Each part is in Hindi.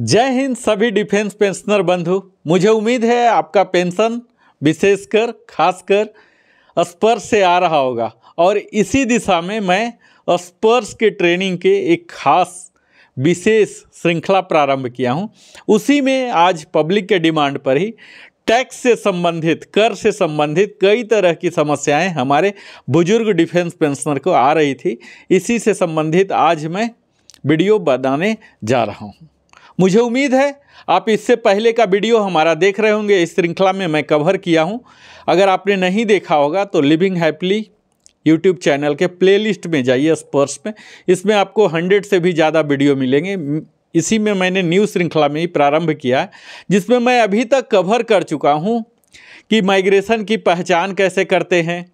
जय हिंद सभी डिफेंस पेंशनर बंधु मुझे उम्मीद है आपका पेंशन विशेषकर खासकर स्पर्श से आ रहा होगा और इसी दिशा में मैं स्पर्श के ट्रेनिंग के एक खास विशेष श्रृंखला प्रारंभ किया हूं उसी में आज पब्लिक के डिमांड पर ही टैक्स से संबंधित कर से संबंधित कई तरह की समस्याएं हमारे बुजुर्ग डिफेंस पेंशनर को आ रही थी इसी से संबंधित आज मैं वीडियो बनाने जा रहा हूँ मुझे उम्मीद है आप इससे पहले का वीडियो हमारा देख रहे होंगे इस श्रृंखला में मैं कवर किया हूँ अगर आपने नहीं देखा होगा तो लिविंग हैप्पली यूट्यूब चैनल के प्लेलिस्ट में जाइए स्पर्श में इसमें आपको हंड्रेड से भी ज़्यादा वीडियो मिलेंगे इसी में मैंने न्यूज़ श्रृंखला में ही प्रारंभ किया जिसमें मैं अभी तक कवर कर चुका हूँ कि माइग्रेशन की पहचान कैसे करते हैं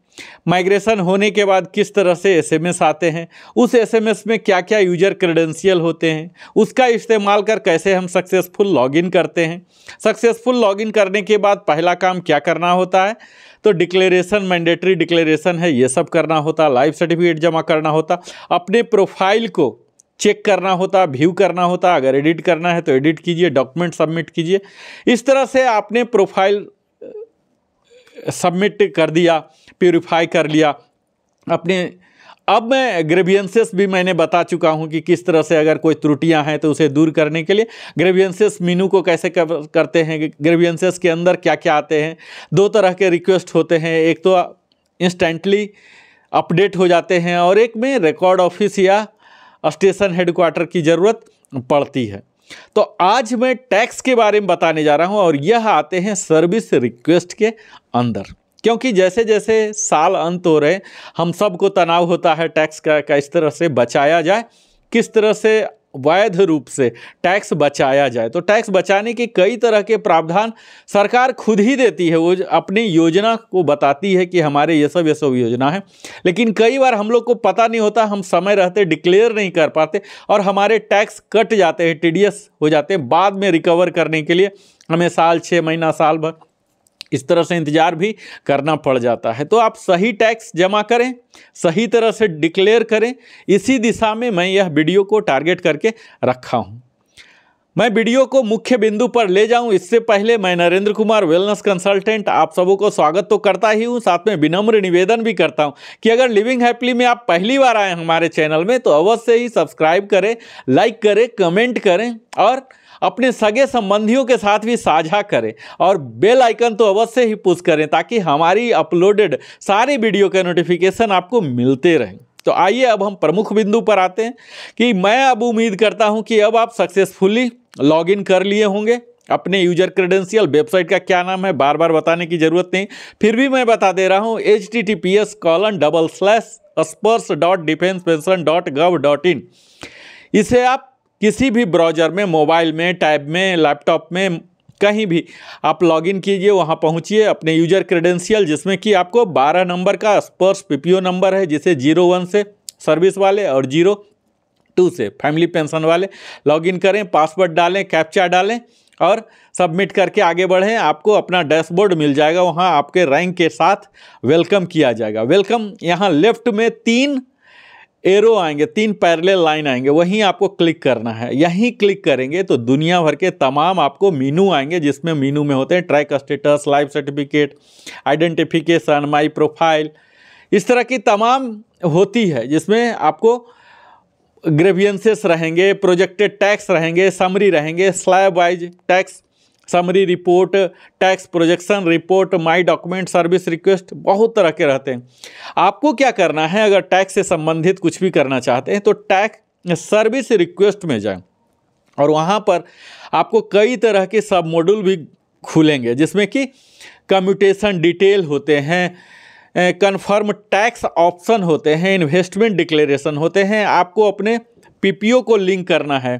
माइग्रेशन होने के बाद किस तरह से एसएमएस आते हैं उस एसएमएस में क्या क्या यूजर क्रेडेंशियल होते हैं उसका इस्तेमाल कर कैसे हम सक्सेसफुल लॉगिन करते हैं सक्सेसफुल लॉगिन करने के बाद पहला काम क्या करना होता है तो डिक्लेरेशन मैंडेटरी डिक्लेरेशन है ये सब करना होता लाइफ सर्टिफिकेट जमा करना होता अपने प्रोफाइल को चेक करना होता व्यू करना होता अगर एडिट करना है तो एडिट कीजिए डॉक्यूमेंट सबमिट कीजिए इस तरह से आपने प्रोफाइल सबमिट कर दिया प्योरीफाई कर लिया अपने अब मैं ग्रेवियंसेस भी मैंने बता चुका हूं कि किस तरह से अगर कोई त्रुटियां हैं तो उसे दूर करने के लिए ग्रेवियंसेस मीनू को कैसे कर, करते हैं ग्रेवियंसेस के अंदर क्या क्या आते हैं दो तरह के रिक्वेस्ट होते हैं एक तो इंस्टेंटली अपडेट हो जाते हैं और एक में रिकॉर्ड ऑफिस या स्टेशन हेडक्वार्टर की ज़रूरत पड़ती है तो आज मैं टैक्स के बारे में बताने जा रहा हूं और यह आते हैं सर्विस रिक्वेस्ट के अंदर क्योंकि जैसे जैसे साल अंत हो रहे हम सबको तनाव होता है टैक्स का, किस तरह से बचाया जाए किस तरह से वैध रूप से टैक्स बचाया जाए तो टैक्स बचाने के कई तरह के प्रावधान सरकार खुद ही देती है वो अपनी योजना को बताती है कि हमारे ये सब ये सब योजना है लेकिन कई बार हम लोग को पता नहीं होता हम समय रहते डिक्लेयर नहीं कर पाते और हमारे टैक्स कट जाते हैं टीडीएस हो जाते हैं बाद में रिकवर करने के लिए हमें साल छः महीना साल भर इस तरह से इंतज़ार भी करना पड़ जाता है तो आप सही टैक्स जमा करें सही तरह से डिक्लेयर करें इसी दिशा में मैं यह वीडियो को टारगेट करके रखा हूँ मैं वीडियो को मुख्य बिंदु पर ले जाऊं इससे पहले मैं नरेंद्र कुमार वेलनेस कंसल्टेंट आप सबों को स्वागत तो करता ही हूं साथ में विनम्र निवेदन भी करता हूं कि अगर लिविंग हैप्पली में आप पहली बार आए हमारे चैनल में तो अवश्य ही सब्सक्राइब करें लाइक करें कमेंट करें और अपने सगे संबंधियों के साथ भी साझा करें और बेल आइकन तो अवश्य ही पुश करें ताकि हमारी अपलोडेड सारी वीडियो के नोटिफिकेशन आपको मिलते रहें तो आइए अब हम प्रमुख बिंदु पर आते हैं कि मैं अब उम्मीद करता हूं कि अब आप सक्सेसफुली लॉगिन कर लिए होंगे अपने यूजर क्रेडेंशियल वेबसाइट का क्या नाम है बार बार बताने की जरूरत नहीं फिर भी मैं बता दे रहा हूँ H T T P S colon double slash Sparsh dot defence pension dot gov dot in इसे आप किसी भी ब्राउज़र में मोबाइल में टैब में लैपटॉप में कहीं भी आप लॉगिन कीजिए वहाँ पहुँचिए अपने यूजर क्रेडेंशियल जिसमें कि आपको 12 नंबर का स्पर्श पीपीओ नंबर है जिसे जीरो वन से सर्विस वाले और जीरो टू से फैमिली पेंशन वाले लॉगिन करें पासवर्ड डालें कैप्चा डालें और सबमिट करके आगे बढ़ें आपको अपना डैशबोर्ड मिल जाएगा वहाँ आपके रैंक के साथ वेलकम किया जाएगा वेलकम यहाँ लेफ्ट में तीन एरो आएंगे तीन पैरले लाइन आएंगे वहीं आपको क्लिक करना है यहीं क्लिक करेंगे तो दुनिया भर के तमाम आपको मीनू आएंगे जिसमें मीनू में होते हैं track status life certificate identification my profile इस तरह की तमाम होती है जिसमें आपको ग्रेवियंसेस रहेंगे प्रोजेक्टेड टैक्स रहेंगे समरी रहेंगे slab wise tax summary report tax projection report my document service request बहुत तरह के रहते हैं आपको क्या करना है अगर टैक्स से संबंधित कुछ भी करना चाहते हैं तो टैक्स सर्विस रिक्वेस्ट में जाएं और वहाँ पर आपको कई तरह के सब मॉड्यूल भी खुलेंगे जिसमें कि कम्यूटेशन डिटेल होते हैं कन्फर्म टैक्स ऑप्शन होते हैं इन्वेस्टमेंट डिक्लेरेशन होते हैं आपको अपने पीपीओ को लिंक करना है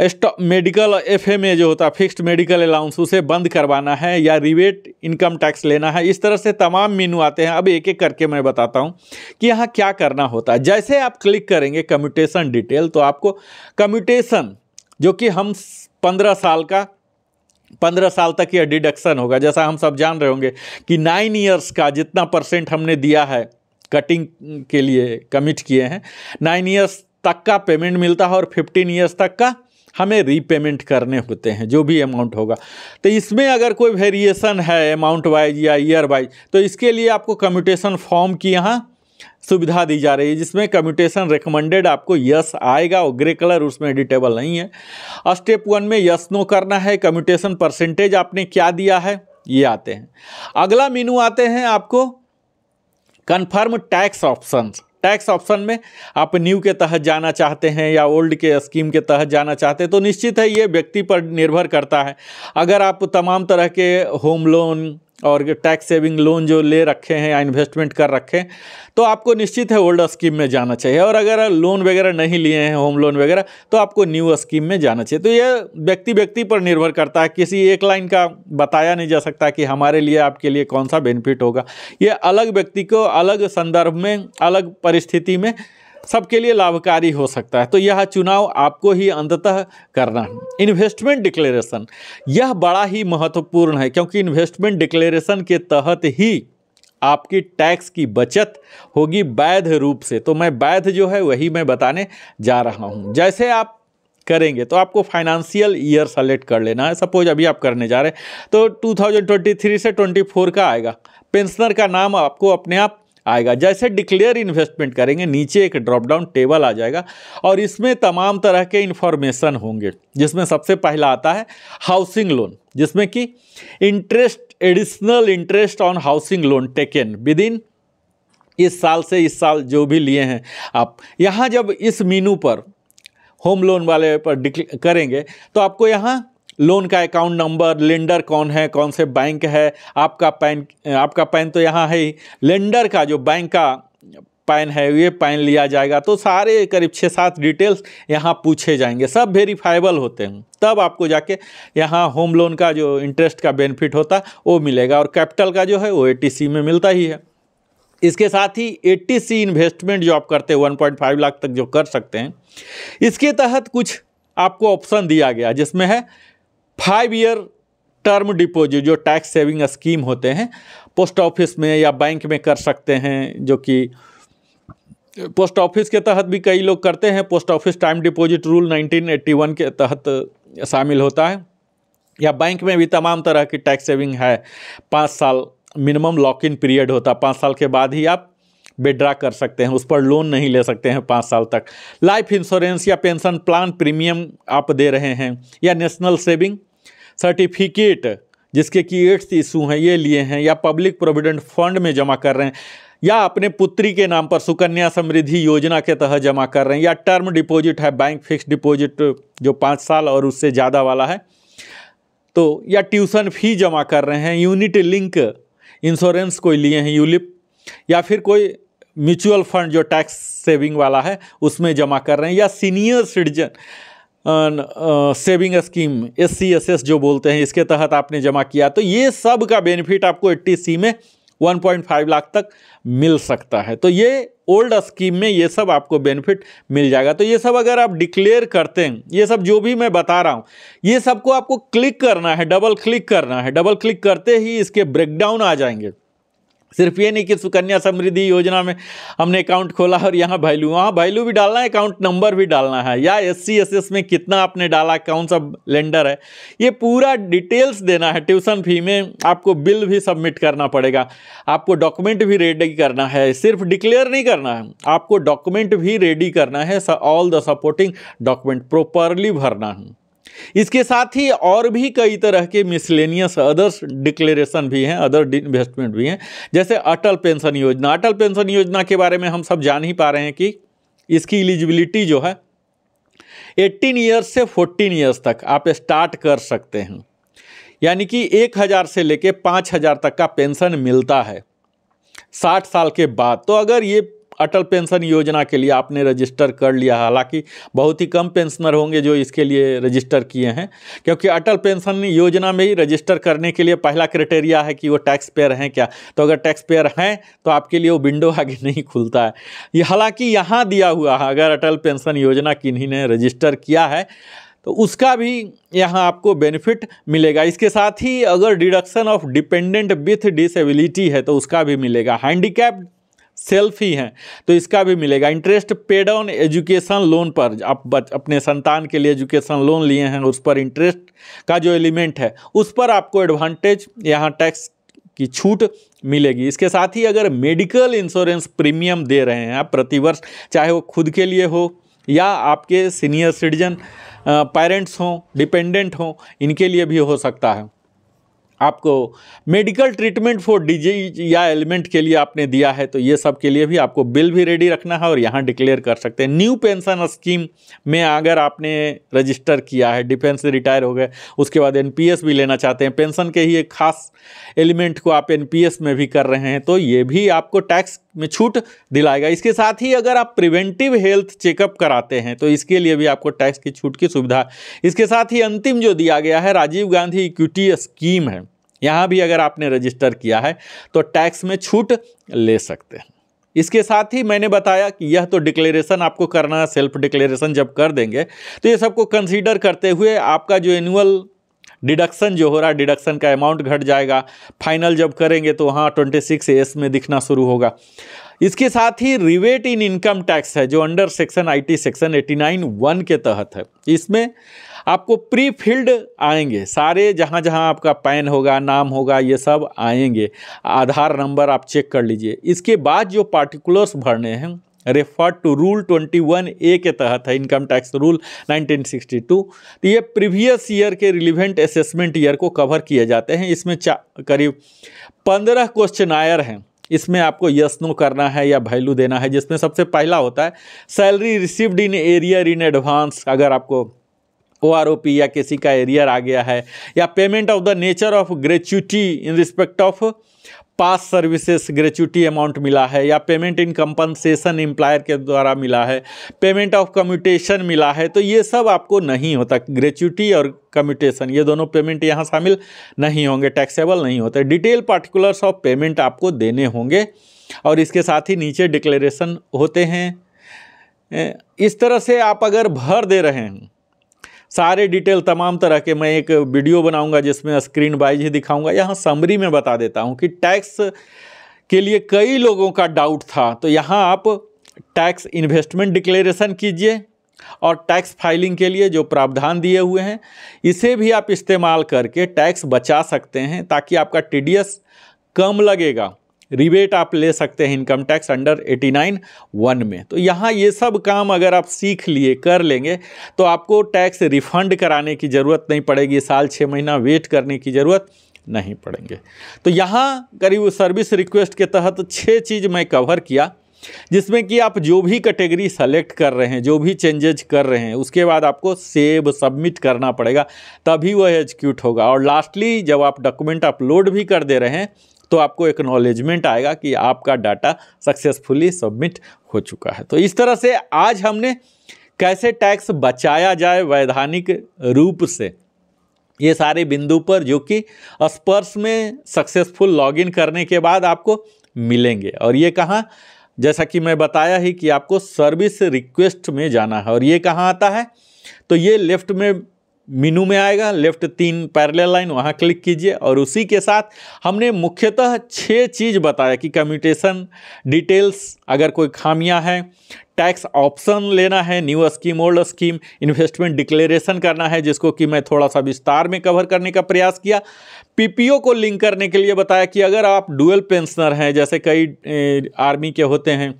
स्टॉक मेडिकल एफएमए जो होता है फिक्स्ड मेडिकल अलाउंस उसे बंद करवाना है या रिबेट इनकम टैक्स लेना है इस तरह से तमाम मेनू आते हैं अब एक एक करके मैं बताता हूँ कि यहाँ क्या करना होता है जैसे आप क्लिक करेंगे कम्यूटेशन डिटेल तो आपको कम्यूटेशन जो कि हम पंद्रह साल का पंद्रह साल तक यह डिडक्शन होगा जैसा हम सब जान रहे होंगे कि नाइन ईयर्स का जितना परसेंट हमने दिया है कटिंग के लिए कमिट किए हैं नाइन ईयर्स तक का पेमेंट मिलता है और फिफ्टीन ईयर्स तक का हमें रीपेमेंट करने होते हैं जो भी अमाउंट होगा तो इसमें अगर कोई वेरिएशन है अमाउंट वाइज या ईयर वाइज तो इसके लिए आपको कम्यूटेशन फॉर्म की यहाँ सुविधा दी जा रही है जिसमें कम्यूटेशन रिकमेंडेड आपको यस आएगा और ग्रे कलर उसमें एडिटेबल नहीं है स्टेप वन में यस नो करना है कम्यूटेशन परसेंटेज आपने क्या दिया है ये आते हैं अगला मीनू आते हैं आपको confirm tax options tax option में आप न्यू के तहत जाना चाहते हैं या ओल्ड के स्कीम के तहत जाना चाहते हैं तो निश्चित है ये व्यक्ति पर निर्भर करता है अगर आप तमाम तरह के होम लोन और टैक्स सेविंग लोन जो ले रखे हैं या इन्वेस्टमेंट कर रखे हैं तो आपको निश्चित है ओल्ड स्कीम में जाना चाहिए और अगर लोन वगैरह नहीं लिए हैं होम लोन वगैरह तो आपको न्यू स्कीम में जाना चाहिए तो यह व्यक्ति व्यक्ति पर निर्भर करता है किसी एक लाइन का बताया नहीं जा सकता कि हमारे लिए आपके लिए कौन सा बेनिफिट होगा ये अलग व्यक्ति को अलग संदर्भ में अलग परिस्थिति में सबके लिए लाभकारी हो सकता है तो यह चुनाव आपको ही अंततः करना है इन्वेस्टमेंट डिक्लेरेशन यह बड़ा ही महत्वपूर्ण है क्योंकि इन्वेस्टमेंट डिक्लेरेशन के तहत ही आपकी टैक्स की बचत होगी वैध रूप से तो मैं वैध जो है वही मैं बताने जा रहा हूँ जैसे आप करेंगे तो आपको फाइनेंशियल ईयर सेलेक्ट कर लेना है सपोज अभी आप करने जा रहे हैं तो 2023 से 24 का आएगा पेंशनर का नाम आपको अपने आप आएगा जैसे डिक्लेयर इन्वेस्टमेंट करेंगे नीचे एक ड्रॉप डाउन टेबल आ जाएगा और इसमें तमाम तरह के इन्फॉर्मेशन होंगे जिसमें सबसे पहला आता है हाउसिंग लोन जिसमें कि interest additional interest on housing loan taken within इस साल से इस साल जो भी लिए हैं आप यहाँ जब इस मीनू पर होम लोन वाले पर करेंगे तो आपको यहाँ लोन का अकाउंट नंबर लेंडर कौन है कौन से बैंक है आपका पैन आपका पैन तो यहाँ है ही लेंडर का जो बैंक का पैन है ये पैन लिया जाएगा तो सारे करीब छः सात डिटेल्स यहाँ पूछे जाएंगे सब वेरीफाइबल होते हैं तब आपको जाके यहाँ होम लोन का जो इंटरेस्ट का बेनिफिट होता है वो मिलेगा और कैपिटल का जो है वो ए में मिलता ही है इसके साथ ही ए सी इन्वेस्टमेंट जो आप करते हैं वन लाख तक जो कर सकते हैं इसके तहत कुछ आपको ऑप्शन दिया गया जिसमें है फाइव ईयर टर्म डिपॉजिट जो टैक्स सेविंग स्कीम होते हैं पोस्ट ऑफिस में या बैंक में कर सकते हैं जो कि पोस्ट ऑफिस के तहत भी कई लोग करते हैं post office time deposit rule 1981 के तहत शामिल होता है या बैंक में भी तमाम तरह की टैक्स सेविंग है पाँच साल मिनिमम लॉक इन पीरियड होता है पाँच साल के बाद ही आप विड्रा कर सकते हैं उस पर लोन नहीं ले सकते हैं पाँच साल तक लाइफ इंश्योरेंस या पेंशन प्लान प्रीमियम आप दे रहे हैं या नेशनल सेविंग सर्टिफिकेट जिसके कि एट्स इशू हैं ये लिए हैं या पब्लिक प्रोविडेंट फंड में जमा कर रहे हैं या अपने पुत्री के नाम पर सुकन्या समृद्धि योजना के तहत जमा कर रहे हैं या टर्म डिपॉजिट है बैंक फिक्स डिपॉजिट जो पाँच साल और उससे ज़्यादा वाला है तो या ट्यूशन फी जमा कर रहे हैं यूनिट लिंक इंश्योरेंस कोई लिए हैं यूलिप या फिर कोई म्यूचुअल फंड जो टैक्स सेविंग वाला है उसमें जमा कर रहे हैं या senior citizen saving scheme S C S S जो बोलते हैं इसके तहत आपने जमा किया तो ये सब का बेनिफिट आपको एट्टी सी में 1.5 लाख तक मिल सकता है तो ये ओल्ड स्कीम में ये सब आपको बेनिफिट मिल जाएगा तो ये सब अगर आप डिक्लेयर करते हैं ये सब जो भी मैं बता रहा हूँ ये सबको आपको क्लिक करना है डबल क्लिक करना है डबल क्लिक करते ही इसके ब्रेकडाउन आ जाएंगे सिर्फ ये नहीं कि सुकन्या समृद्धि योजना में हमने अकाउंट खोला और यहाँ वैल्यू वहाँ वैल्यू भी डालना है अकाउंट नंबर भी डालना है या एस सी में कितना आपने डाला कौन सा लेंडर है ये पूरा डिटेल्स देना है ट्यूशन फी में आपको बिल भी सबमिट करना पड़ेगा आपको डॉक्यूमेंट भी रेडी करना है सिर्फ डिक्लेयर नहीं करना है आपको डॉक्यूमेंट भी रेडी करना है all the supporting document properly भरना है इसके साथ ही और भी कई तरह के मिसलेनियस अदर्स डिक्लेरेशन भी हैं अदर इन्वेस्टमेंट भी हैं जैसे अटल पेंशन योजना अटल पेंशन योजना के बारे में हम सब जान ही पा रहे हैं कि इसकी एलिजिबिलिटी जो है 18 ईयर्स से 14 ईयर्स तक आप स्टार्ट कर सकते हैं यानी कि एक हज़ार से लेके पाँच हज़ार तक का पेंशन मिलता है साठ साल के बाद तो अगर ये अटल पेंशन योजना के लिए आपने रजिस्टर कर लिया है हालांकि बहुत ही कम पेंशनर होंगे जो इसके लिए रजिस्टर किए हैं क्योंकि अटल पेंशन योजना में ही रजिस्टर करने के लिए पहला क्राइटेरिया है कि वो टैक्स पेयर हैं क्या तो अगर टैक्स पेयर हैं तो आपके लिए वो विंडो आगे नहीं खुलता है ये हालांकि यहाँ दिया हुआ है अगर अटल पेंशन योजना किन्हीं ने रजिस्टर किया है तो उसका भी यहाँ आपको बेनिफिट मिलेगा इसके साथ ही अगर deduction of dependent with disability है तो उसका भी मिलेगा हैंडीकैप्ड सेल्फ ही हैं तो इसका भी मिलेगा interest paid on education loan पर आप बच अपने संतान के लिए एजुकेशन लोन लिए हैं उस पर इंटरेस्ट का जो एलिमेंट है उस पर आपको एडवांटेज यहाँ टैक्स की छूट मिलेगी इसके साथ ही अगर मेडिकल इंश्योरेंस प्रीमियम दे रहे हैं आप प्रतिवर्ष चाहे वो खुद के लिए हो या आपके सीनियर सिटीजन पेरेंट्स हों डिपेंडेंट हों इनके लिए भी हो सकता है आपको मेडिकल ट्रीटमेंट फॉर डिजीज या एलिमेंट के लिए आपने दिया है तो ये सब के लिए भी आपको बिल भी रेडी रखना है और यहाँ डिक्लेयर कर सकते हैं न्यू पेंशन स्कीम में अगर आपने रजिस्टर किया है डिफेंस से रिटायर हो गए उसके बाद एन भी लेना चाहते हैं पेंशन के ही एक खास एलिमेंट को आप एन में भी कर रहे हैं तो ये भी आपको टैक्स में छूट दिलाएगा इसके साथ ही अगर आप प्रिवेंटिव हेल्थ चेकअप कराते हैं तो इसके लिए भी आपको टैक्स की छूट की सुविधा इसके साथ ही अंतिम जो दिया गया है राजीव गांधी इक्विटी स्कीम है यहाँ भी अगर आपने रजिस्टर किया है तो टैक्स में छूट ले सकते हैं इसके साथ ही मैंने बताया कि यह तो डिक्लेरेशन आपको करना है सेल्फ डिक्लेरेशन जब कर देंगे तो ये सबको कंसीडर करते हुए आपका जो एनुअल डिडक्शन जो हो रहा है डिडक्शन का अमाउंट घट जाएगा फाइनल जब करेंगे तो वहाँ ट्वेंटी सिक्स एस में दिखना शुरू होगा इसके साथ ही रिवेट इन इनकम टैक्स है जो under section IT section 89 one के तहत है इसमें आपको प्री फिल्ड आएंगे सारे जहाँ जहाँ आपका पैन होगा नाम होगा ये सब आएंगे आधार नंबर आप चेक कर लीजिए इसके बाद जो पार्टिकुलर्स भरने हैं रेफर टू रूल 21 ए के तहत है इनकम टैक्स रूल 1962 तो ये प्रीवियस ईयर के रिलीवेंट असेसमेंट ईयर को कवर किए जाते हैं इसमें चा करीब पंद्रह क्वेश्चन आयर हैं इसमें आपको यस नो करना है या वैल्यू देना है जिसमें सबसे पहला होता है salary received in arrear in advance अगर आपको ओ या किसी का एरियर आ गया है या payment of the nature of gratuity in respect of past services gratuity amount मिला है या पेमेंट इन कंपनसेशन एम्प्लायर के द्वारा मिला है पेमेंट ऑफ कम्यूटेशन मिला है तो ये सब आपको नहीं होता ग्रेचुटी और कम्यूटेशन ये दोनों पेमेंट यहाँ शामिल नहीं होंगे टैक्सेबल नहीं होते डिटेल पार्टिकुलर्स ऑफ पेमेंट आपको देने होंगे और इसके साथ ही नीचे डिक्लेरेशन होते हैं इस तरह से आप अगर भर दे रहे हैं सारे डिटेल तमाम तरह के मैं एक वीडियो बनाऊंगा जिसमें स्क्रीन वाइज ही दिखाऊंगा यहाँ समरी में बता देता हूँ कि टैक्स के लिए कई लोगों का डाउट था तो यहाँ आप टैक्स इन्वेस्टमेंट डिक्लेरेशन कीजिए और टैक्स फाइलिंग के लिए जो प्रावधान दिए हुए हैं इसे भी आप इस्तेमाल करके टैक्स बचा सकते हैं ताकि आपका टी कम लगेगा रिबेट आप ले सकते हैं income tax under eighty nine one में तो यहाँ ये सब काम अगर आप सीख लिए कर लेंगे तो आपको टैक्स रिफंड कराने की ज़रूरत नहीं पड़ेगी साल छः महीना वेट करने की ज़रूरत नहीं पड़ेंगे तो यहाँ करीब सर्विस रिक्वेस्ट के तहत छः चीज़ मैं कवर किया जिसमें कि आप जो भी कैटेगरी सेलेक्ट कर रहे हैं जो भी चेंजेज कर रहे हैं उसके बाद आपको सेव सबमिट करना पड़ेगा तभी वह एग्जीक्यूट होगा और लास्टली जब आप डॉक्यूमेंट अपलोड भी कर दे रहे हैं तो आपको एक्नॉलेजमेंट आएगा कि आपका डाटा सक्सेसफुली सबमिट हो चुका है तो इस तरह से आज हमने कैसे टैक्स बचाया जाए वैधानिक रूप से ये सारे बिंदु पर जो कि स्पर्श में सक्सेसफुल लॉगिन करने के बाद आपको मिलेंगे और ये कहाँ जैसा कि मैं बताया ही कि आपको सर्विस रिक्वेस्ट में जाना है और ये कहाँ आता है तो ये लेफ्ट में मीनू में आएगा लेफ्ट तीन पैरेलल लाइन वहाँ क्लिक कीजिए और उसी के साथ हमने मुख्यतः छः चीज़ बताया कि कम्यूटेशन डिटेल्स अगर कोई खामियां हैं टैक्स ऑप्शन लेना है new scheme old scheme investment declaration करना है जिसको कि मैं थोड़ा सा विस्तार में कवर करने का प्रयास किया पीपीओ को लिंक करने के लिए बताया कि अगर आप डुअल पेंशनर हैं जैसे कई आर्मी के होते हैं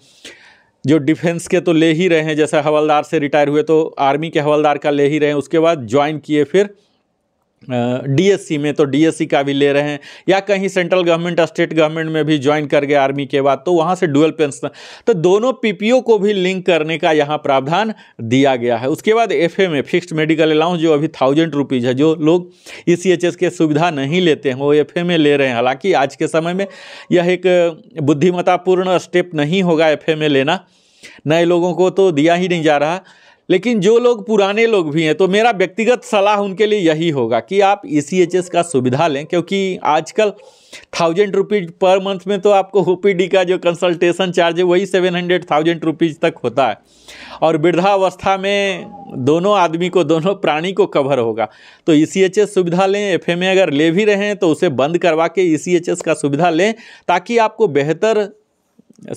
जो डिफेंस के तो ले ही रहे हैं जैसे हवलदार से रिटायर हुए तो आर्मी के हवलदार का ले ही रहे हैं उसके बाद ज्वाइन किए फिर डीएससी में तो डीएससी का भी ले रहे हैं या कहीं सेंट्रल गवर्नमेंट स्टेट गवर्नमेंट में भी ज्वाइन कर गए आर्मी के बाद तो वहाँ से डुअल पेंशन तो दोनों पीपीओ को भी लिंक करने का यहाँ प्रावधान दिया गया है उसके बाद एफ में फिक्स्ड मेडिकल अलाउंस जो अभी थाउजेंड रुपीज़ है जो लोग ई सी एच एस के सुविधा नहीं लेते हैं वो एफ में ले रहे हैं हालाँकि आज के समय में यह एक बुद्धिमत्तापूर्ण स्टेप नहीं होगा एफ में लेना नए लोगों को तो दिया ही नहीं जा रहा लेकिन जो लोग पुराने लोग भी हैं तो मेरा व्यक्तिगत सलाह उनके लिए यही होगा कि आप ई e का सुविधा लें क्योंकि आजकल थाउजेंड रुपीज पर मंथ में तो आपको ओ का जो कंसल्टेशन चार्ज है वही सेवन हंड्रेड थाउजेंड रुपीज़ तक होता है और वृद्धावस्था में दोनों आदमी को दोनों प्राणी को कवर होगा तो ई e सुविधा लें एफ अगर ले भी रहे हैं तो उसे बंद करवा के ई e का सुविधा लें ताकि आपको बेहतर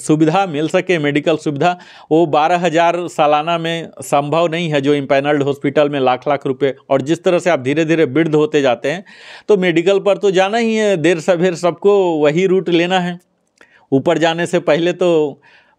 सुविधा मिल सके मेडिकल सुविधा वो बारह हज़ार सालाना में संभव नहीं है जो इम्पैनल्ड हॉस्पिटल में लाख लाख रुपए और जिस तरह से आप धीरे धीरे वृद्ध होते जाते हैं तो मेडिकल पर तो जाना ही है देर सवेर सबको वही रूट लेना है ऊपर जाने से पहले तो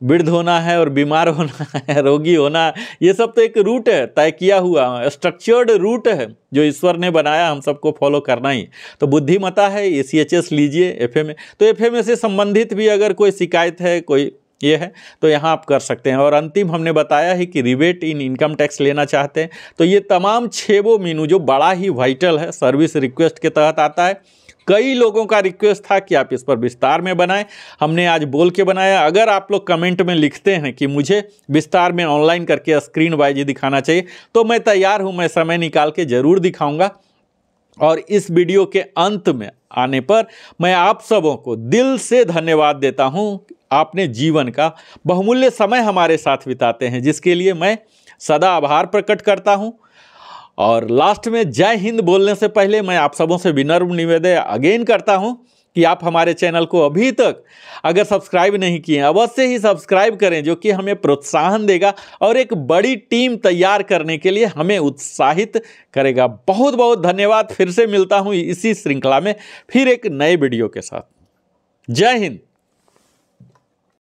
वृद्ध होना है और बीमार होना है रोगी होना ये सब तो एक रूट है तय किया हुआ स्ट्रक्चर्ड रूट है जो ईश्वर ने बनाया हम सबको फॉलो करना ही तो बुद्धिमता है ए सी एच एस लीजिए एफ एम तो एफ एम से संबंधित भी अगर कोई शिकायत है कोई ये है तो यहाँ आप कर सकते हैं और अंतिम हमने बताया है कि रिबेट इन इनकम टैक्स लेना चाहते हैं तो ये तमाम छः वो मीनू जो बड़ा ही वाइटल है सर्विस रिक्वेस्ट के तहत आता है कई लोगों का रिक्वेस्ट था कि आप इस पर विस्तार में बनाएं हमने आज बोल के बनाया अगर आप लोग कमेंट में लिखते हैं कि मुझे विस्तार में ऑनलाइन करके स्क्रीन वाइज दिखाना चाहिए तो मैं तैयार हूँ मैं समय निकाल के ज़रूर दिखाऊँगा और इस वीडियो के अंत में आने पर मैं आप सबों को दिल से धन्यवाद देता हूँ आपने जीवन का बहुमूल्य समय हमारे साथ बिताते हैं जिसके लिए मैं सदा आभार प्रकट करता हूँ और लास्ट में जय हिंद बोलने से पहले मैं आप सबों से विनम्र निवेदन अगेन करता हूं कि आप हमारे चैनल को अभी तक अगर सब्सक्राइब नहीं किए अवश्य ही सब्सक्राइब करें जो कि हमें प्रोत्साहन देगा और एक बड़ी टीम तैयार करने के लिए हमें उत्साहित करेगा बहुत बहुत धन्यवाद फिर से मिलता हूँ इसी श्रृंखला में फिर एक नए वीडियो के साथ जय हिंद